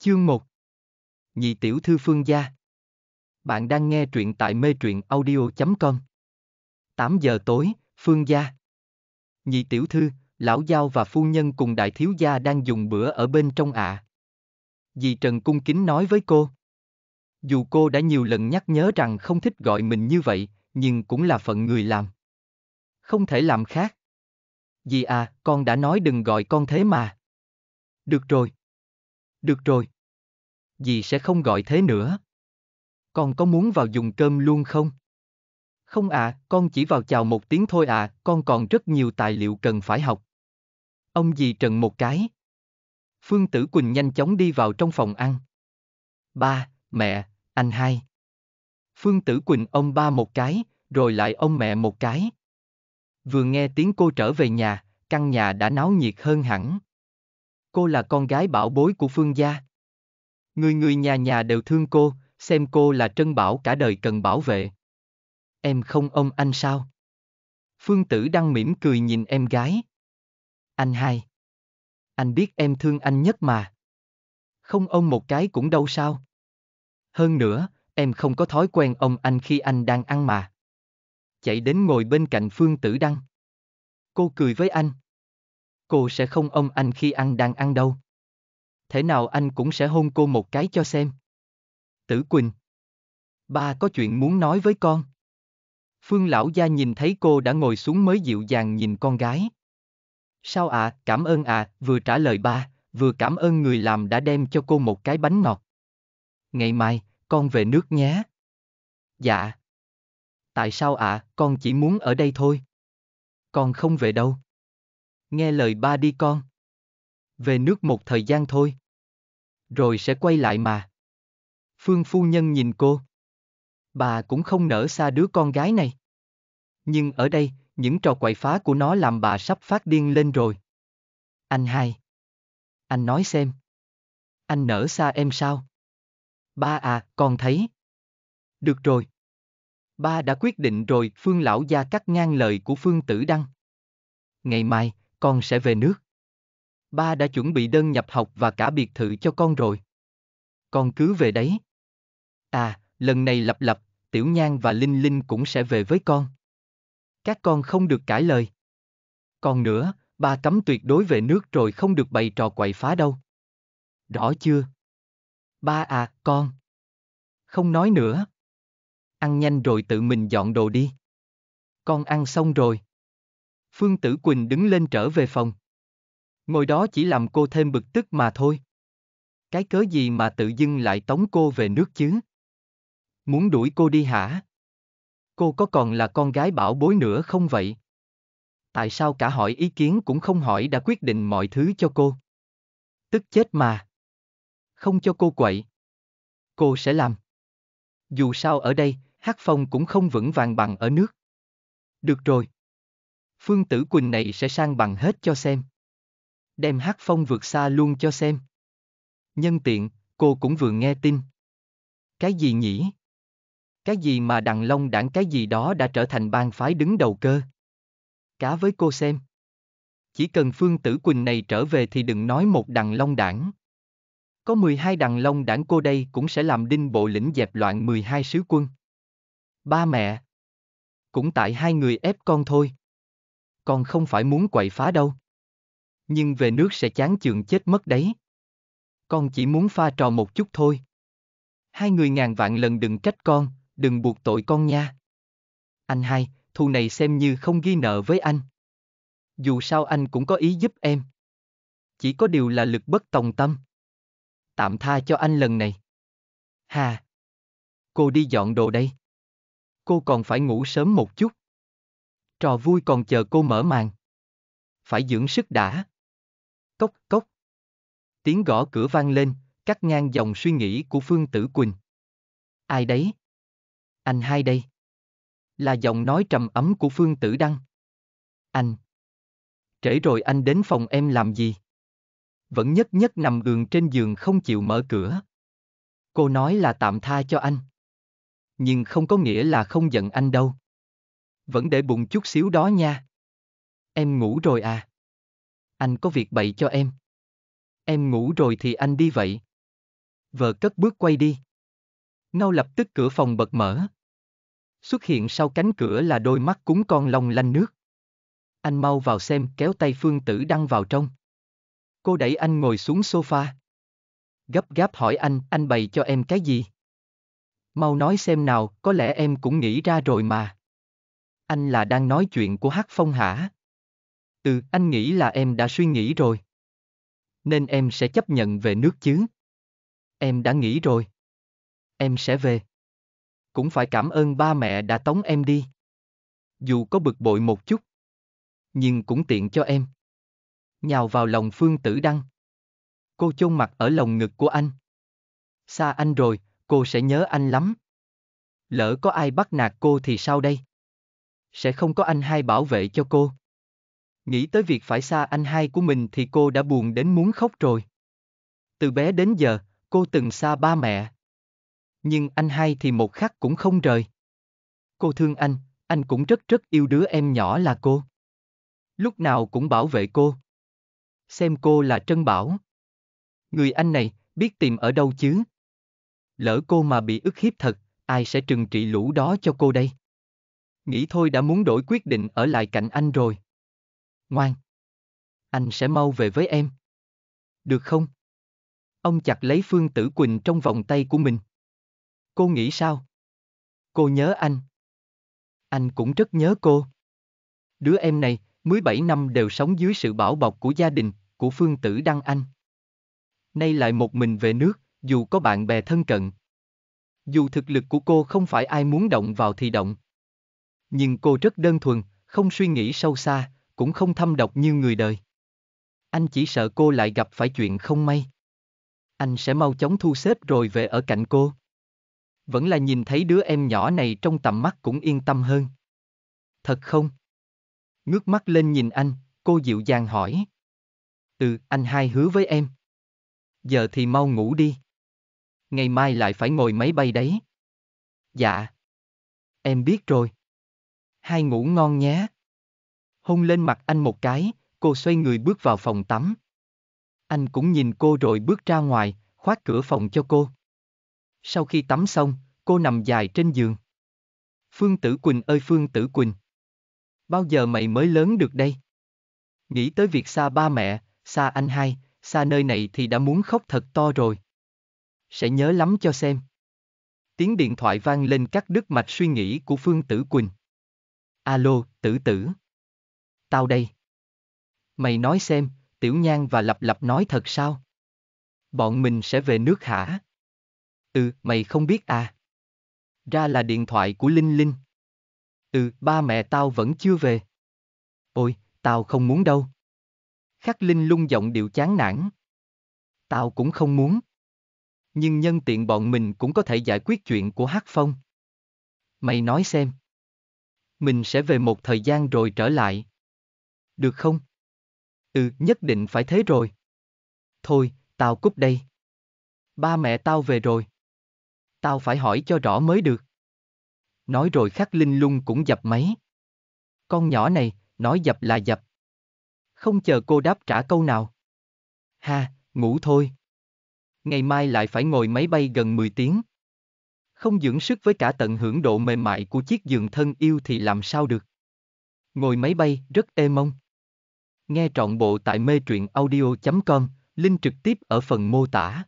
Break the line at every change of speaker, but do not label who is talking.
Chương 1 Nhị tiểu thư phương gia Bạn đang nghe truyện tại mê truyện audio.com 8 giờ tối, phương gia Nhị tiểu thư, lão giao và phu nhân cùng đại thiếu gia đang dùng bữa ở bên trong ạ. À. Dì Trần cung kính nói với cô. Dù cô đã nhiều lần nhắc nhớ rằng không thích gọi mình như vậy, nhưng cũng là phận người làm. Không thể làm khác. Dì à, con đã nói đừng gọi con thế mà. Được rồi, được rồi. Dì sẽ không gọi thế nữa. Con có muốn vào dùng cơm luôn không? Không ạ, à, con chỉ vào chào một tiếng thôi ạ, à, con còn rất nhiều tài liệu cần phải học. Ông dì trần một cái. Phương Tử Quỳnh nhanh chóng đi vào trong phòng ăn. Ba, mẹ, anh hai. Phương Tử Quỳnh ông ba một cái, rồi lại ông mẹ một cái. Vừa nghe tiếng cô trở về nhà, căn nhà đã náo nhiệt hơn hẳn cô là con gái bảo bối của Phương gia. Người người nhà nhà đều thương cô, xem cô là trân bảo cả đời cần bảo vệ. Em không ông anh sao? Phương tử đang mỉm cười nhìn em gái. Anh hai. Anh biết em thương anh nhất mà. Không ông một cái cũng đâu sao. Hơn nữa, em không có thói quen ông anh khi anh đang ăn mà. Chạy đến ngồi bên cạnh Phương tử đăng. Cô cười với anh. Cô sẽ không ôm anh khi ăn đang ăn đâu. Thế nào anh cũng sẽ hôn cô một cái cho xem. Tử Quỳnh. Ba có chuyện muốn nói với con. Phương lão gia nhìn thấy cô đã ngồi xuống mới dịu dàng nhìn con gái. Sao ạ, à, cảm ơn ạ, à, vừa trả lời ba, vừa cảm ơn người làm đã đem cho cô một cái bánh ngọt. Ngày mai, con về nước nhé. Dạ. Tại sao ạ, à, con chỉ muốn ở đây thôi. Con không về đâu nghe lời ba đi con. Về nước một thời gian thôi. Rồi sẽ quay lại mà. Phương phu nhân nhìn cô. Bà cũng không nỡ xa đứa con gái này. Nhưng ở đây, những trò quậy phá của nó làm bà sắp phát điên lên rồi. Anh hai. Anh nói xem. Anh nỡ xa em sao? Ba à, con thấy. Được rồi. Ba đã quyết định rồi, Phương lão gia cắt ngang lời của Phương Tử Đăng. Ngày mai, con sẽ về nước. Ba đã chuẩn bị đơn nhập học và cả biệt thự cho con rồi. Con cứ về đấy. À, lần này lập lập, Tiểu Nhan và Linh Linh cũng sẽ về với con. Các con không được cãi lời. Còn nữa, ba cấm tuyệt đối về nước rồi không được bày trò quậy phá đâu. Rõ chưa? Ba à, con. Không nói nữa. Ăn nhanh rồi tự mình dọn đồ đi. Con ăn xong rồi. Phương Tử Quỳnh đứng lên trở về phòng. Ngồi đó chỉ làm cô thêm bực tức mà thôi. Cái cớ gì mà tự dưng lại tống cô về nước chứ? Muốn đuổi cô đi hả? Cô có còn là con gái bảo bối nữa không vậy? Tại sao cả hỏi ý kiến cũng không hỏi đã quyết định mọi thứ cho cô? Tức chết mà. Không cho cô quậy. Cô sẽ làm. Dù sao ở đây, hát phong cũng không vững vàng bằng ở nước. Được rồi, Phương Tử Quỳnh này sẽ sang bằng hết cho xem. Đem hát phong vượt xa luôn cho xem. Nhân tiện, cô cũng vừa nghe tin. Cái gì nhỉ? Cái gì mà đằng long đảng cái gì đó đã trở thành bang phái đứng đầu cơ? Cá với cô xem. Chỉ cần Phương Tử Quỳnh này trở về thì đừng nói một đằng long đảng. Có 12 đằng long đảng cô đây cũng sẽ làm đinh bộ lĩnh dẹp loạn 12 sứ quân. Ba mẹ. Cũng tại hai người ép con thôi con không phải muốn quậy phá đâu. Nhưng về nước sẽ chán chường chết mất đấy. Con chỉ muốn pha trò một chút thôi. Hai người ngàn vạn lần đừng trách con, đừng buộc tội con nha. Anh hai, thù này xem như không ghi nợ với anh. Dù sao anh cũng có ý giúp em. Chỉ có điều là lực bất tòng tâm. Tạm tha cho anh lần này. Hà. Cô đi dọn đồ đây. Cô còn phải ngủ sớm một chút. Trò vui còn chờ cô mở màn. Phải dưỡng sức đã. Cốc cốc. Tiếng gõ cửa vang lên, cắt ngang dòng suy nghĩ của Phương Tử Quỳnh. Ai đấy? Anh hai đây. Là giọng nói trầm ấm của Phương Tử Đăng. Anh. Trễ rồi anh đến phòng em làm gì? Vẫn nhất nhất nằm gường trên giường không chịu mở cửa. Cô nói là tạm tha cho anh. Nhưng không có nghĩa là không giận anh đâu vẫn để bụng chút xíu đó nha. Em ngủ rồi à? Anh có việc bậy cho em. Em ngủ rồi thì anh đi vậy. Vợ cất bước quay đi. Ngao lập tức cửa phòng bật mở. Xuất hiện sau cánh cửa là đôi mắt cúng con long lanh nước. Anh mau vào xem kéo tay Phương Tử Đăng vào trong. Cô đẩy anh ngồi xuống sofa. Gấp gáp hỏi anh, anh bày cho em cái gì? Mau nói xem nào, có lẽ em cũng nghĩ ra rồi mà. Anh là đang nói chuyện của Hắc Phong hả? Ừ, anh nghĩ là em đã suy nghĩ rồi. Nên em sẽ chấp nhận về nước chứ. Em đã nghĩ rồi. Em sẽ về. Cũng phải cảm ơn ba mẹ đã tống em đi. Dù có bực bội một chút, nhưng cũng tiện cho em. Nhào vào lòng Phương Tử Đăng. Cô chôn mặt ở lòng ngực của anh. Xa anh rồi, cô sẽ nhớ anh lắm. Lỡ có ai bắt nạt cô thì sao đây? sẽ không có anh hai bảo vệ cho cô. Nghĩ tới việc phải xa anh hai của mình thì cô đã buồn đến muốn khóc rồi. Từ bé đến giờ, cô từng xa ba mẹ. Nhưng anh hai thì một khắc cũng không rời. Cô thương anh, anh cũng rất rất yêu đứa em nhỏ là cô. Lúc nào cũng bảo vệ cô. Xem cô là Trân Bảo. Người anh này, biết tìm ở đâu chứ? Lỡ cô mà bị ức hiếp thật, ai sẽ trừng trị lũ đó cho cô đây? nghĩ thôi đã muốn đổi quyết định ở lại cạnh anh rồi. Ngoan. Anh sẽ mau về với em. Được không? Ông chặt lấy Phương Tử Quỳnh trong vòng tay của mình. Cô nghĩ sao? Cô nhớ anh. Anh cũng rất nhớ cô. Đứa em này, 17 năm đều sống dưới sự bảo bọc của gia đình, của Phương Tử Đăng Anh. Nay lại một mình về nước, dù có bạn bè thân cận. Dù thực lực của cô không phải ai muốn động vào thì động nhưng cô rất đơn thuần, không suy nghĩ sâu xa, cũng không thâm độc như người đời. Anh chỉ sợ cô lại gặp phải chuyện không may. Anh sẽ mau chóng thu xếp rồi về ở cạnh cô. Vẫn là nhìn thấy đứa em nhỏ này trong tầm mắt cũng yên tâm hơn. Thật không? Ngước mắt lên nhìn anh, cô dịu dàng hỏi. Ừ, anh hai hứa với em. Giờ thì mau ngủ đi. Ngày mai lại phải ngồi máy bay đấy. Dạ. Em biết rồi hai ngủ ngon nhé. Hôn lên mặt anh một cái, cô xoay người bước vào phòng tắm. Anh cũng nhìn cô rồi bước ra ngoài, khóa cửa phòng cho cô. Sau khi tắm xong, cô nằm dài trên giường. Phương Tử Quỳnh ơi Phương Tử Quỳnh! Bao giờ mày mới lớn được đây? Nghĩ tới việc xa ba mẹ, xa anh hai, xa nơi này thì đã muốn khóc thật to rồi. Sẽ nhớ lắm cho xem. Tiếng điện thoại vang lên cắt đứt mạch suy nghĩ của Phương Tử Quỳnh. Alo, tử tử. Tao đây. Mày nói xem, Tiểu Nhan và Lập Lập nói thật sao? Bọn mình sẽ về nước hả? Ừ, mày không biết à? Ra là điện thoại của Linh Linh. Ừ, ba mẹ tao vẫn chưa về. Ôi, tao không muốn đâu. Khắc Linh lung giọng điệu chán nản. Tao cũng không muốn. Nhưng nhân tiện bọn mình cũng có thể giải quyết chuyện của Hắc Phong. Mày nói xem mình sẽ về một thời gian rồi trở lại. Được không? Ừ, nhất định phải thế rồi. Thôi, tao cúp đây. Ba mẹ tao về rồi. Tao phải hỏi cho rõ mới được. Nói rồi khắc linh lung cũng dập máy. Con nhỏ này, nói dập là dập. Không chờ cô đáp trả câu nào. Ha, ngủ thôi. Ngày mai lại phải ngồi máy bay gần 10 tiếng không dưỡng sức với cả tận hưởng độ mềm mại của chiếc giường thân yêu thì làm sao được. Ngồi máy bay rất êm mông. Nghe trọn bộ tại mê truyện audio.com, link trực tiếp ở phần mô tả.